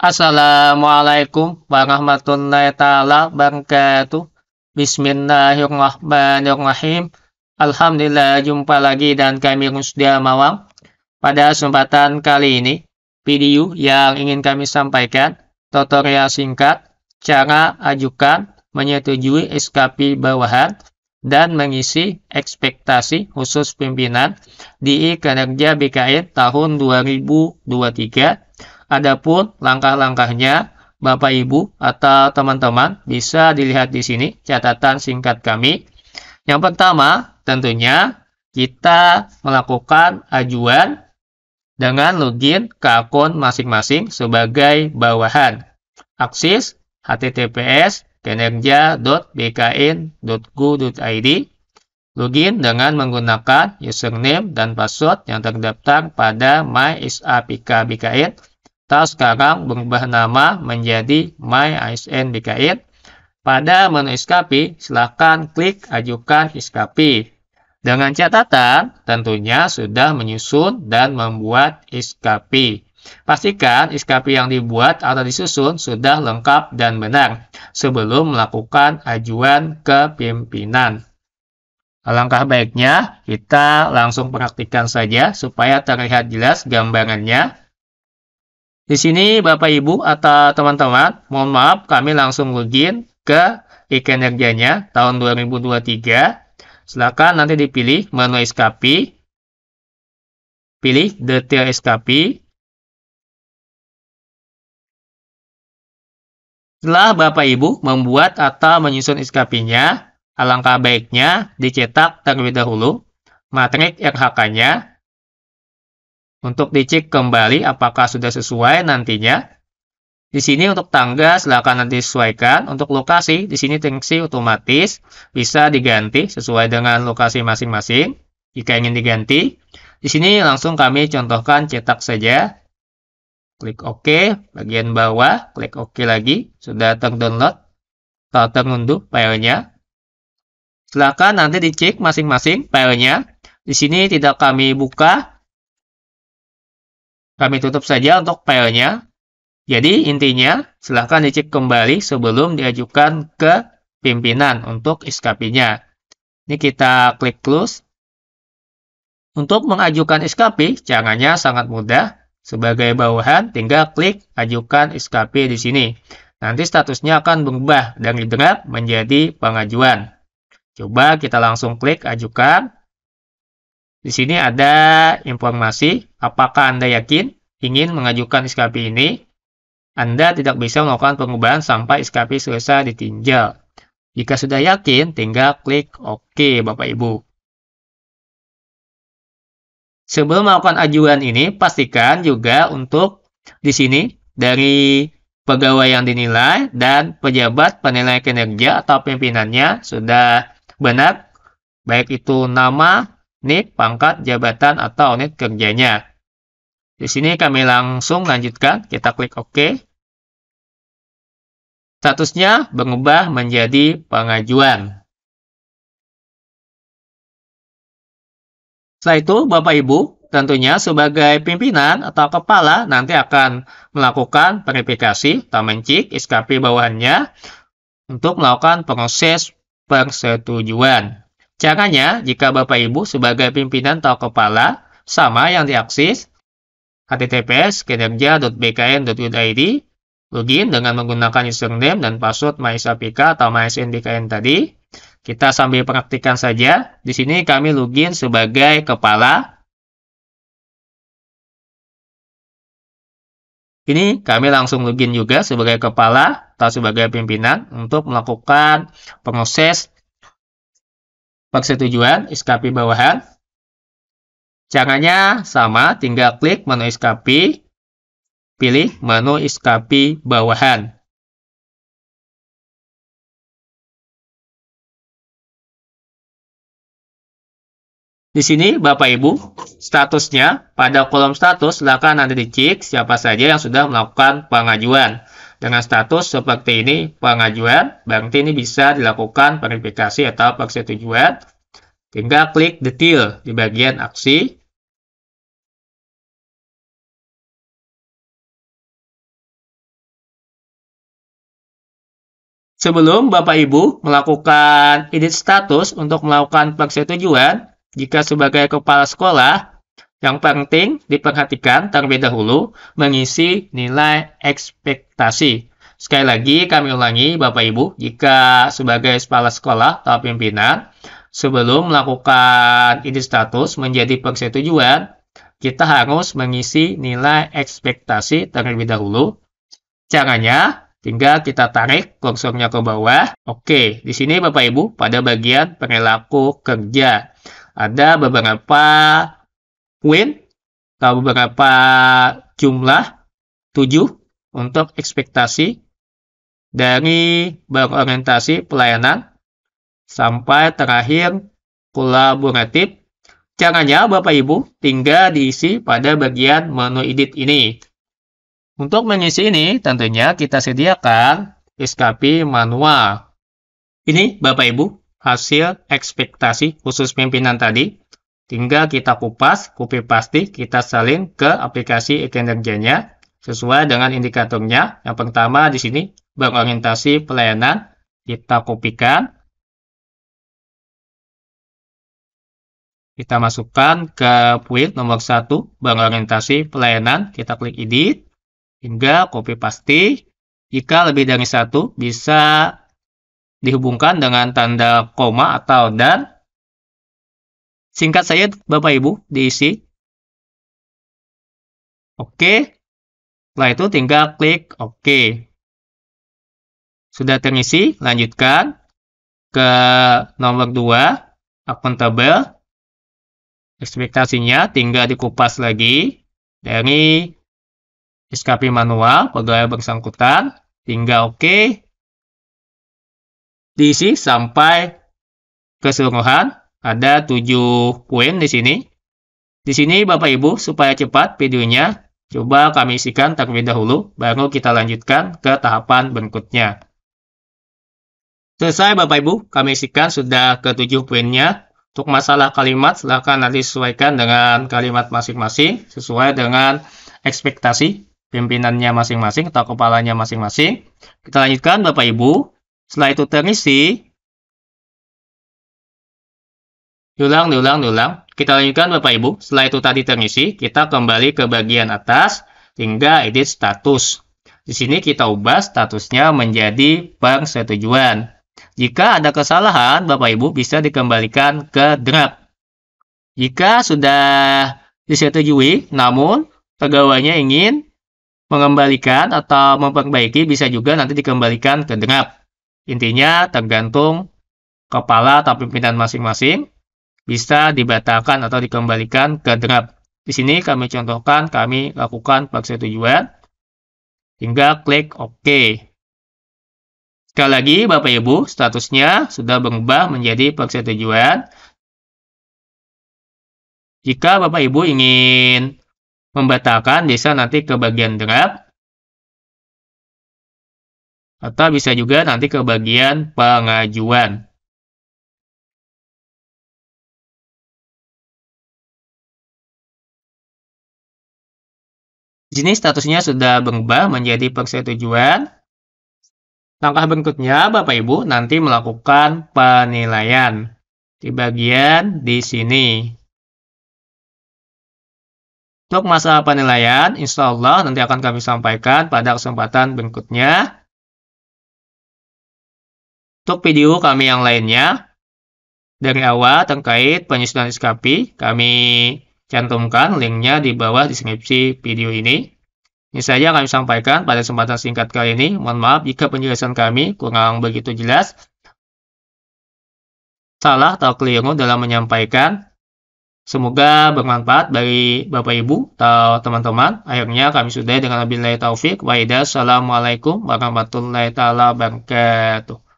Assalamualaikum warahmatullahi taala wabarakatuh. Bismillahirrahmanirrahim. Alhamdulillah jumpa lagi dan kami Rusdia Mawang. Pada kesempatan kali ini, video yang ingin kami sampaikan tutorial singkat cara ajukan menyetujui SKP bawahan dan mengisi ekspektasi khusus pimpinan di kinerja BKN tahun 2023 Adapun langkah-langkahnya, Bapak Ibu atau teman-teman bisa dilihat di sini catatan singkat kami. Yang pertama, tentunya kita melakukan ajuan dengan login ke akun masing-masing sebagai bawahan. Akses https kinerja.bkn.go.id Login dengan menggunakan username dan password yang terdaftar pada MySAPK BKN kita sekarang berubah nama menjadi My ASN BKIT. Pada menu SKP, silakan klik ajukan SKP. Dengan catatan, tentunya sudah menyusun dan membuat SKP. Pastikan SKP yang dibuat atau disusun sudah lengkap dan benar sebelum melakukan ajuan ke pimpinan. Langkah baiknya kita langsung praktikkan saja supaya terlihat jelas gambarannya. Di sini Bapak Ibu atau teman-teman, mohon maaf kami langsung login ke e-kinerjanya tahun 2023. Silakan nanti dipilih menu SKP. Pilih detail SKP. Setelah Bapak Ibu membuat atau menyusun SKP-nya, alangkah baiknya dicetak terlebih dahulu matriks RHK-nya untuk dicek kembali apakah sudah sesuai nantinya. Di sini untuk tangga silakan nanti sesuaikan. Untuk lokasi di sini tensi otomatis bisa diganti sesuai dengan lokasi masing-masing. Jika ingin diganti, di sini langsung kami contohkan cetak saja. Klik OK, bagian bawah, klik OK lagi, sudah terdownload atau terunduh filenya. Silakan nanti dicek masing-masing filenya. Di sini tidak kami buka kami tutup saja untuk filenya. Jadi intinya, silahkan dicek kembali sebelum diajukan ke pimpinan untuk SKP-nya. Ini kita klik close. Untuk mengajukan SKP, caranya sangat mudah. Sebagai bawahan, tinggal klik ajukan SKP di sini. Nanti statusnya akan berubah dari draft menjadi pengajuan. Coba kita langsung klik ajukan. Di sini ada informasi apakah Anda yakin ingin mengajukan SKP ini. Anda tidak bisa melakukan pengubahan sampai SKP selesai ditinjau. Jika sudah yakin, tinggal klik OK, Bapak Ibu. Sebelum melakukan ajuan ini, pastikan juga untuk di sini dari pegawai yang dinilai dan pejabat penilai kinerja atau pimpinannya sudah benar baik itu nama unit pangkat jabatan atau unit kerjanya. Di sini kami langsung lanjutkan, kita klik OK. Statusnya berubah menjadi pengajuan. Setelah itu, Bapak Ibu tentunya sebagai pimpinan atau kepala nanti akan melakukan verifikasi atau mencik SKP bawahannya untuk melakukan proses persetujuan. Caranya, jika Bapak Ibu sebagai pimpinan atau kepala, sama yang diakses, https kinerja.bkn.id, login dengan menggunakan username dan password MySAPK atau MySNBKN tadi. Kita sambil praktikan saja. Di sini kami login sebagai kepala. Ini kami langsung login juga sebagai kepala atau sebagai pimpinan untuk melakukan proses persetujuan iskapi bawahan. Caranya sama, tinggal klik menu iskapi, pilih menu iskapi bawahan. Di sini Bapak Ibu, statusnya pada kolom status silakan Anda dicek siapa saja yang sudah melakukan pengajuan. Dengan status seperti ini pengajuan, berarti ini bisa dilakukan verifikasi atau persetujuan. Tinggal klik detail di bagian aksi. Sebelum Bapak Ibu melakukan edit status untuk melakukan persetujuan, jika sebagai kepala sekolah yang penting diperhatikan terlebih dahulu mengisi nilai ekspektasi. Sekali lagi kami ulangi Bapak Ibu, jika sebagai kepala sekolah atau pimpinan, sebelum melakukan ini status menjadi persetujuan, kita harus mengisi nilai ekspektasi terlebih dahulu. Caranya, tinggal kita tarik kursornya ke bawah. Oke, di sini Bapak Ibu pada bagian perilaku kerja. Ada beberapa win beberapa jumlah 7 untuk ekspektasi dari berorientasi pelayanan sampai terakhir kolaboratif. Caranya Bapak Ibu tinggal diisi pada bagian menu edit ini. Untuk mengisi ini tentunya kita sediakan SKP manual. Ini Bapak Ibu hasil ekspektasi khusus pimpinan tadi. Tinggal kita kupas, copy paste, kita salin ke aplikasi kinerjanya sesuai dengan indikatornya. Yang pertama di sini orientasi pelayanan, kita kopikan. Kita masukkan ke puit nomor satu bank orientasi pelayanan, kita klik edit, hingga copy paste. Jika lebih dari satu, bisa dihubungkan dengan tanda koma atau dan Singkat saja Bapak Ibu, diisi. Oke. Setelah itu tinggal klik OK. Sudah terisi, lanjutkan ke nomor 2, tabel. Ekspektasinya tinggal dikupas lagi dari SKP manual pegawai bersangkutan. Tinggal OK. Diisi sampai keseluruhan ada 7 poin di sini. Di sini Bapak Ibu, supaya cepat videonya, coba kami isikan terlebih dahulu, baru kita lanjutkan ke tahapan berikutnya. Selesai Bapak Ibu, kami isikan sudah ke 7 poinnya. Untuk masalah kalimat, silahkan nanti sesuaikan dengan kalimat masing-masing, sesuai dengan ekspektasi pimpinannya masing-masing atau kepalanya masing-masing. Kita lanjutkan Bapak Ibu. Setelah itu terisi, diulang, diulang, diulang. Kita lanjutkan Bapak Ibu. Setelah itu tadi terisi, kita kembali ke bagian atas hingga edit status. Di sini kita ubah statusnya menjadi persetujuan. Jika ada kesalahan, Bapak Ibu bisa dikembalikan ke draft. Jika sudah disetujui, namun pegawainya ingin mengembalikan atau memperbaiki bisa juga nanti dikembalikan ke draft. Intinya tergantung kepala atau pimpinan masing-masing bisa dibatalkan atau dikembalikan ke draft. Di sini kami contohkan kami lakukan persetujuan hingga klik OK. Sekali lagi Bapak Ibu, statusnya sudah berubah menjadi persetujuan. Jika Bapak Ibu ingin membatalkan bisa nanti ke bagian draft atau bisa juga nanti ke bagian pengajuan. Di sini statusnya sudah berubah menjadi persetujuan. Langkah berikutnya, Bapak Ibu nanti melakukan penilaian di bagian di sini. Untuk masa penilaian, insya Allah nanti akan kami sampaikan pada kesempatan berikutnya. Untuk video kami yang lainnya, dari awal terkait penyusunan SKP, kami Cantumkan linknya di bawah deskripsi video ini. Ini saja yang kami sampaikan pada kesempatan singkat kali ini. Mohon maaf jika penjelasan kami kurang begitu jelas. Salah atau keliru dalam menyampaikan. Semoga bermanfaat bagi Bapak Ibu atau teman-teman. Akhirnya kami sudah dengan lebih taufik. Waidah. Assalamualaikum warahmatullahi wabarakatuh.